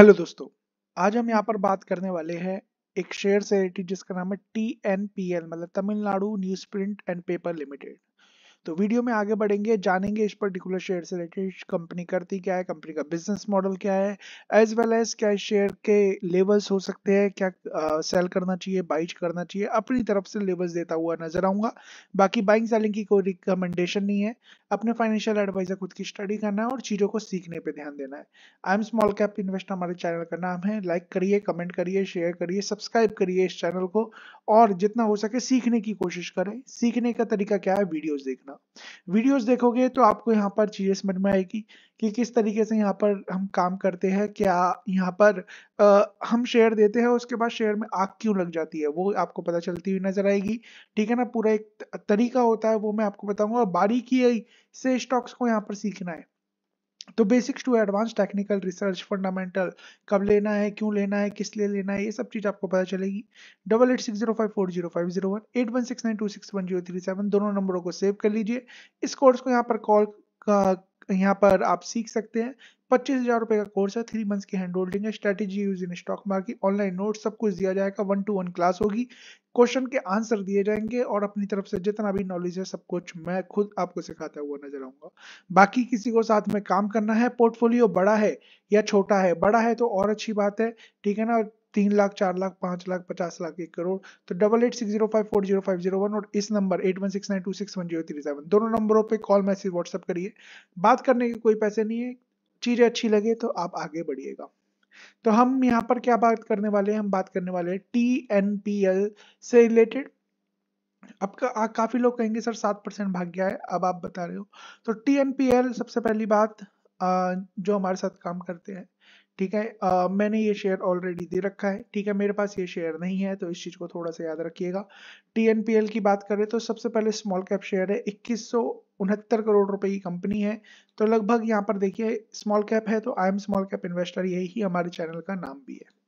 hello दोस्तों आज हम यहाँ पर बात करने वाले हैं एक शेयर से रिलेटेड जिसका नाम है टी एन पी एल मतलब Tamil Nadu news print and paper limited तो वीडियो में आगे बढ़ेंगे जानेंगे इस पर्टिकुलर शेयर से रिलेटेड कंपनी करती क्या है कंपनी का बिजनेस मॉडल क्या है एज वेल एज क्या शेयर के लेवल्स हो सकते हैं क्या सेल uh, करना चाहिए बाइज करना चाहिए अपनी तरफ से लेवल्स देता हुआ नजर आऊंगा बाकी बाइंग सेलिंग की कोई रिकमेंडेशन नहीं है अपने फाइनेंशियल एडवाइजर खुद की स्टडी करना है और चीजों को सीखने पर ध्यान देना है I am small cap investor हमारे चैनल का नाम है लाइक करिए कमेंट करिए शेयर करिए सब्सक्राइब करिए इस चैनल को और जितना हो सके सीखने की कोशिश करें सीखने का तरीका क्या है वीडियोज़ देखना रखना वीडियोस देखोगे तो आपको यहाँ पर चीज़ें समझ में आएगी कि किस तरीके से यहाँ पर हम काम करते हैं क्या यहाँ पर आ, हम शेयर देते हैं उसके बाद शेयर में आग क्यों लग जाती है वो आपको पता चलती हुई नजर आएगी ठीक है ना पूरा एक तरीका होता है वो मैं आपको बताऊंगा और बारीकी से स्टॉक्स को यहाँ पर सीखना है तो basics to advance technical research fundamental कब लेना है क्यों लेना है किस लिए लेना है ये सब चीज़ आपको पता चलेगी double eight six zero five four zero five zero one eight one six nine two six one zero three seven दोनों नंबरों को सेव कर लीजिए इस कोर्स को यहाँ पर कॉल यहाँ पर आप सीख सकते हैं पच्चीस हजार रुपए का कोर्स है थ्री मंथ्स की हैंड होल्डिंग है strategy use in stock market online note सब कुछ दिया जाएगा वन टू वन क्लास होगी क्वेश्चन के आंसर दिए जाएंगे और अपनी तरफ से जितना भी नॉलेज है सब कुछ मैं खुद आपको सिखाता हुआ नजर आऊंगा बाकी किसी को साथ में काम करना है पोर्टफोलियो बड़ा है या छोटा है बड़ा है तो और अच्छी बात है ठीक है ना तीन लाख चार लाख पांच लाख पचास लाख एक करोड़ तो double eight six zero five four zero five zero one और इस number eight one six nine two six one zero three seven दोनों नंबरों पे कॉल मैसेज व्हाट्सअप करिए बात करने के कोई पैसे नहीं है चीज़ें अच्छी लगे तो आप आगे बढ़िएगा तो हम यहाँ पर क्या बात करने वाले हैं हम बात करने वाले हैं टी एन पी एल से रिलेटेड अब का, काफी लोग कहेंगे सर सात परसेंट भाग गया है अब आप बता रहे हो तो टी एन पी एल सबसे पहली बात आ, जो हमारे साथ काम करते हैं ठीक है आ, मैंने ये शेयर ऑलरेडी दे रखा है ठीक है मेरे पास ये शेयर नहीं है तो इस चीज़ को थोड़ा सा याद रखिएगा टी एन पी एल की बात करें तो सबसे पहले स्मॉल कैप शेयर है इक्कीस सौ उनहत्तर करोड़ रुपए की कंपनी है तो लगभग यहाँ पर देखिए स्मॉल कैप है तो I am small cap investor यही हमारे चैनल का नाम भी है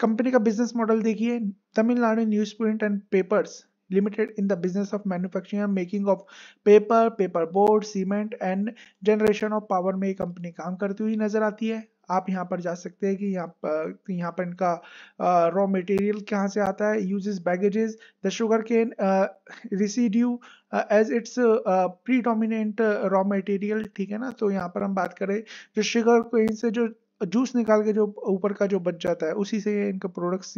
कंपनी का बिजनेस मॉडल देखिए Tamil Nadu news print and papers limited in the business of manufacturing and making of paper paper board cement and generation of power में कंपनी काम करती हुई नजर आती है आप यहाँ पर जा सकते हैं कि यहाँ पर तो यहाँ पर इनका रॉ मटेरियल कहाँ से आता है uses bagasse the sugar cane residue as its predominant raw material ठीक है ना तो यहाँ पर हम बात करें जो शुगर केन से जो जूस निकाल के जो ऊपर का जो बच जाता है उसी से ये इनका प्रोडक्ट्स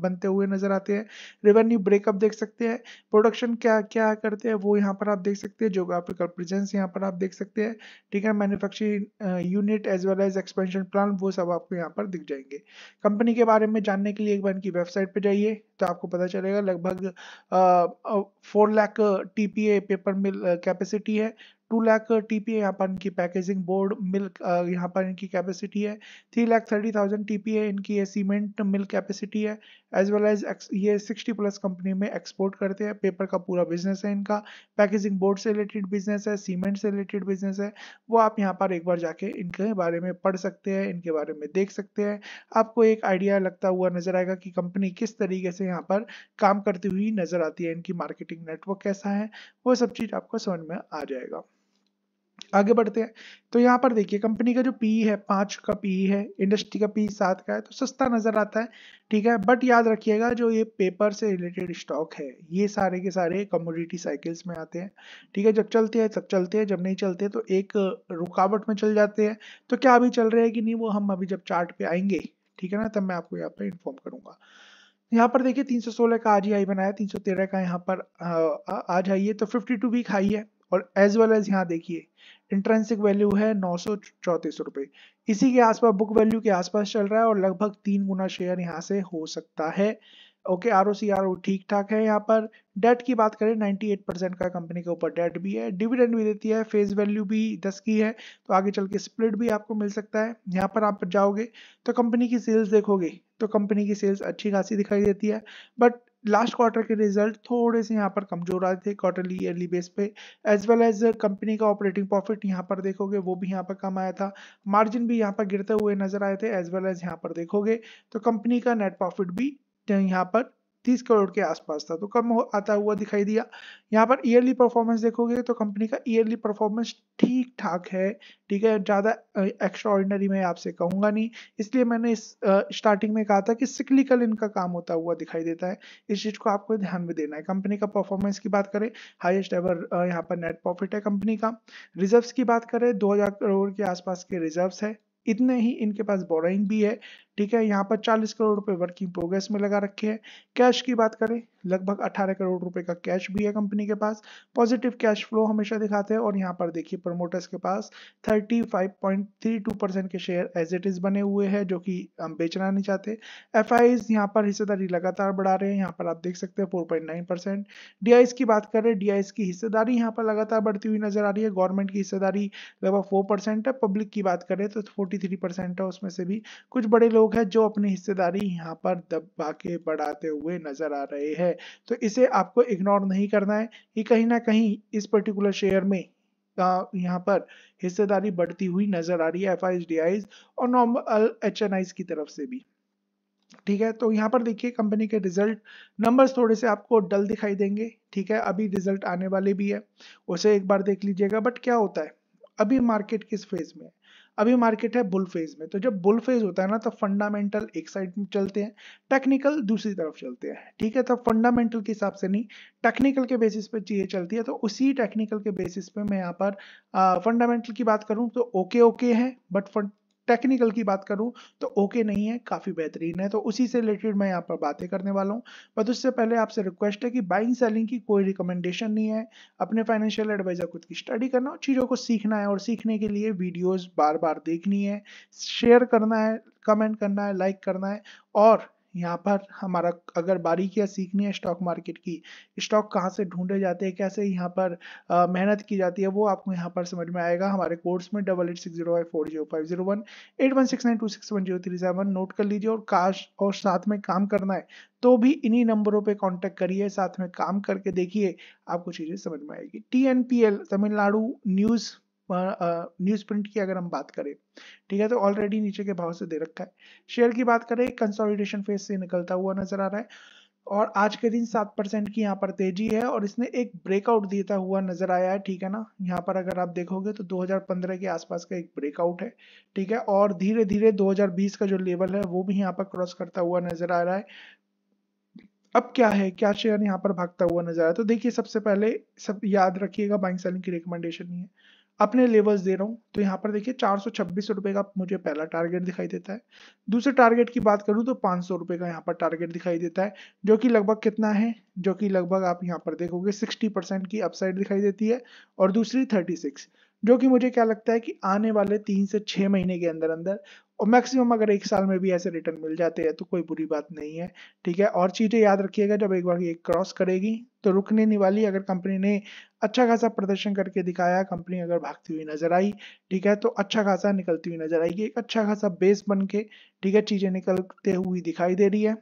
बनते हुए नजर आते हैं रेवेन्यू ब्रेकअप देख सकते हैं प्रोडक्शन क्या क्या करते हैं वो यहाँ पर आप देख सकते हैं जोग्राफिकल प्रेजेंस यहाँ पर आप देख सकते हैं ठीक है manufacturing unit as well as expansion plan वो सब आपको यहाँ पर दिख जाएंगे कंपनी के बारे में जानने के लिए एक बार इनकी वेबसाइट पर जाइए तो आपको पता चलेगा लगभग four lakh T paper mill capacity है टू लाख टी पी यहाँ पर इनकी पैकेजिंग बोर्ड मिल्क यहाँ पर इनकी कैपेसिटी है three lakh thirty thousand T P है इनकी ये सीमेंट मिल कैपेसिटी है एज वेल एज ये सिक्सटी प्लस कंपनी में एक्सपोर्ट करते हैं पेपर का पूरा बिजनेस है इनका पैकेजिंग बोर्ड से रिलेटेड बिजनेस है सीमेंट से रिलेटेड बिजनेस है वो आप यहाँ पर एक बार जाके इनके बारे में पढ़ सकते हैं इनके बारे में देख सकते हैं आपको एक आइडिया लगता हुआ नजर आएगा कि कंपनी किस तरीके से यहाँ पर काम करती हुई नजर आती है इनकी मार्केटिंग नेटवर्क कैसा है वो सब चीज़ आपको समझ में आ जाएगा आगे बढ़ते हैं तो यहाँ पर देखिए कंपनी का जो पी है पाँच का पी है इंडस्ट्री का पी सात का है तो सस्ता नजर आता है ठीक है बट याद रखिएगा जो ये पेपर से रिलेटेड स्टॉक है ये सारे के सारे कमोडिटी साइकिल्स में आते हैं ठीक है जब चलते हैं तब चलते हैं जब नहीं चलते तो एक रुकावट में चल जाते हैं तो क्या अभी चल रहे हैं कि नहीं वो हम अभी जब चार्ट पे आएंगे ठीक है ना तब मैं आपको यहाँ पर इन्फॉर्म करूंगा यहाँ पर देखिए 316 का आज ही हाई बनाया 313 का यहाँ पर आज हाई है तो 52 वीक हाई है और एज वेल एज यहाँ देखिए इंट्रेंसिक वैल्यू है नौ सौ चौंतीस रुपए इसी के आसपास बुक वैल्यू के आसपास चल रहा है और लगभग तीन गुना शेयर यहाँ से हो सकता है okay R O C R O ठीक ठाक है यहाँ पर डेट की बात करें एट परसेंट का कंपनी के ऊपर डेट भी है डिविडेंड भी देती है फेस वैल्यू भी दस की है तो आगे चल के स्प्लिट भी आपको मिल सकता है यहाँ पर आप जाओगे तो कंपनी की सेल्स देखोगे तो कंपनी की सेल्स अच्छी खासी दिखाई देती है बट लास्ट क्वार्टर के रिजल्ट थोड़े से यहाँ पर कमजोर आए थे क्वार्टरली ईयरली बेस पे एज वेल एज कंपनी का ऑपरेटिंग प्रॉफिट यहाँ पर देखोगे वो भी यहाँ पर कम आया था मार्जिन भी यहाँ पर गिरते हुए नजर आए थे एज वेल एज यहाँ पर देखोगे तो कंपनी का नेट प्रॉफिट भी यहाँ पर तीस करोड़ के आसपास था तो कम आता हुआ दिखाई दिया यहाँ पर ईयरली परफॉर्मेंस देखोगे तो कंपनी का ईयरली परफॉर्मेंस ठीक ठाक है ठीक है ज़्यादा एक्स्ट्रा ऑर्डिनरी मैं आपसे कहूँगा नहीं इसलिए मैंने इस स्टार्टिंग में कहा था कि सिक्लिकल इनका काम होता हुआ दिखाई देता है इस चीज़ को आपको ध्यान में देना है कंपनी का परफॉर्मेंस की बात करें हाइस्ट एवर यहाँ पर नेट प्रॉफिट है कंपनी का रिजर्व की बात करें दो करोड़ के आसपास के रिजर्व है इतने ही इनके पास बोराइंग भी है ठीक है यहाँ पर 40 करोड़ रुपए वर्किंग प्रोग्रेस में लगा रखे हैं कैश की बात करें लगभग 18 करोड़ रुपए का कैश भी है कंपनी के पास पॉजिटिव कैश फ्लो हमेशा दिखाते हैं और यहाँ पर देखिए प्रमोटर्स के पास 35.32 परसेंट के शेयर एज इट इज बने हुए हैं जो कि हम बेचना नहीं चाहते एफ आई यहाँ पर हिस्सेदारी लगातार बढ़ा रहे हैं यहाँ पर आप देख सकते हैं फोर पॉइंट की बात करें डी की हिस्सेदारी यहाँ पर लगातार बढ़ती हुई नजर आ रही है गवर्नमेंट की हिस्सेदारी लगभग फोर है पब्लिक की बात करें तो फोर्टी है उसमें से भी कुछ बड़े लोग लोग हैं जो अपनी हिस्सेदारी यहाँ पर दबा के बढ़ाते हुए नजर आ रहे हैं तो इसे आपको इग्नोर नहीं करना है कि कहीं ना कहीं इस पर्टिकुलर शेयर में यहाँ पर हिस्सेदारी बढ़ती हुई नजर आ रही है एफ आई और नॉर्मल एच की तरफ से भी ठीक है तो यहाँ पर देखिए कंपनी के रिजल्ट नंबर्स थोड़े से आपको डल दिखाई देंगे ठीक है अभी रिजल्ट आने वाले भी है उसे एक बार देख लीजिएगा बट क्या होता है अभी मार्केट किस फेज में है अभी मार्केट है बुल फेज में तो जब बुल फेज होता है ना तो फंडामेंटल एक साइड में चलते हैं टेक्निकल दूसरी तरफ चलते हैं ठीक है तो फंडामेंटल के हिसाब से नहीं टेक्निकल के बेसिस पे चीज़ें चलती है तो उसी टेक्निकल के बेसिस पे मैं यहाँ पर फंडामेंटल की बात करूँ तो ओके ओके है बट टेक्निकल की बात करूं तो ओके नहीं है काफ़ी बेहतरीन है तो उसी से रिलेटेड मैं यहाँ पर बातें करने वाला हूँ बट उससे पहले आपसे रिक्वेस्ट है कि बाइंग सेलिंग की कोई रिकमेंडेशन नहीं है अपने फाइनेंशियल एडवाइजर खुद की स्टडी करना और चीज़ों को सीखना है और सीखने के लिए वीडियोज़ बार बार देखनी है शेयर करना है कमेंट करना है लाइक करना है और यहाँ पर हमारा अगर बारीकियाँ सीखनी है स्टॉक मार्केट की स्टॉक कहाँ से ढूंढे जाते हैं कैसे यहाँ पर मेहनत की जाती है वो आपको यहाँ पर समझ में आएगा हमारे कोर्स में double eight six zero five four zero five zero one eight one six nine two six one zero three seven note कर लीजिए और काश और साथ में काम करना है तो भी इन्हीं नंबरों पे कांटेक्ट करिए साथ में काम करके देखिए आपको चीज़ें समझ में आएगी T N P L Tamil Nadu news news print की अगर हम बात करें ठीक है तो ऑलरेडी नीचे के भाव से दे रखा है शेयर की बात करें कंसोलिडेशन फेज से निकलता हुआ नजर आ रहा है और आज के दिन सात परसेंट की यहाँ पर तेजी है और इसने एक ब्रेकआउट देता हुआ नजर आया है ठीक है ना यहाँ पर अगर आप देखोगे तो 2015 के आसपास का एक ब्रेकआउट है ठीक है और धीरे धीरे 2020 का जो लेवल है वो भी यहाँ पर क्रॉस करता हुआ नजर आ रहा है अब क्या है क्या शेयर यहाँ पर भागता हुआ नजर आया तो देखिए सबसे पहले सब याद रखिएगा बाइंग सेलिंग की रिकमेंडेशन ही है अपने लेवल्स दे रहा हूँ तो यहाँ पर देखिए चार सौ छब्बीस रुपए का मुझे पहला टारगेट दिखाई देता है दूसरे टारगेट की बात करूँ तो पाँच सौ रुपए का यहाँ पर टारगेट दिखाई देता है जो कि लगभग कितना है जो कि लगभग आप यहाँ पर देखोगे सिक्सटी परसेंट की अपसाइड दिखाई देती है और दूसरी थर्टी सिक्स जो कि मुझे क्या लगता है कि आने वाले तीन से छः महीने के अंदर अंदर और मैक्सिमम अगर एक साल में भी ऐसे रिटर्न मिल जाते हैं तो कोई बुरी बात नहीं है ठीक है और चीज़ें याद रखिएगा जब एक बार ये क्रॉस करेगी तो रुकने नहीं वाली अगर कंपनी ने अच्छा खासा प्रदर्शन करके दिखाया कंपनी अगर भागती हुई नजर आई ठीक है तो अच्छा खासा निकलती हुई नजर आएगी एक अच्छा खासा बेस बन के ठीक है चीज़ें निकलते हुई दिखाई दे रही है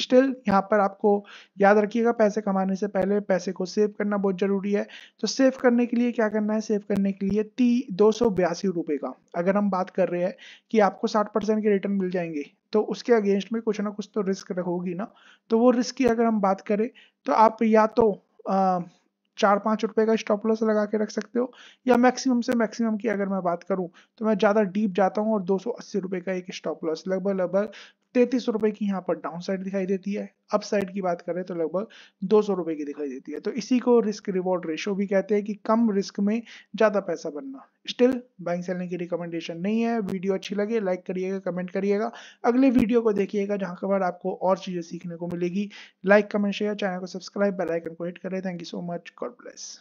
स्टिल यहाँ पर आपको याद रखिएगा पैसे कमाने से पहले पैसे को सेव करना बहुत जरूरी है तो सेव करने के लिए क्या करना है सेव करने के लिए ती दो सौ बयासी रुपये का अगर हम बात कर रहे हैं कि आपको साठ परसेंट के रिटर्न मिल जाएंगे तो उसके अगेंस्ट में कुछ ना कुछ तो रिस्क रहोगी ना तो वो रिस्क की अगर हम बात करें तो आप या तो आ, चार पाँच रुपए का स्टॉप लॉस लगा के रख सकते हो या मैक्सिमम से मैक्सिमम की अगर मैं बात करूं तो मैं ज़्यादा डीप जाता हूं और दो सौ अस्सी रुपये का एक स्टॉप लॉस लगभग लगभग तैतीस रुपए की यहाँ पर डाउन साइड दिखाई देती है अप साइड की बात करें तो लगभग दो सौ रुपए की दिखाई देती है तो इसी को रिस्क रिवॉर्ड रेशो भी कहते हैं कि कम रिस्क में ज्यादा पैसा बनना स्टिल बाइंग सेलिंग की रिकमेंडेशन नहीं है वीडियो अच्छी लगे लाइक करिएगा कमेंट करिएगा अगले वीडियो को देखिएगा जहां बाद आपको और चीजें सीखने को मिलेगी लाइक कमेंट शेयर चैनल को सब्सक्राइब बेलाइकन को हिट करें thank you so much God bless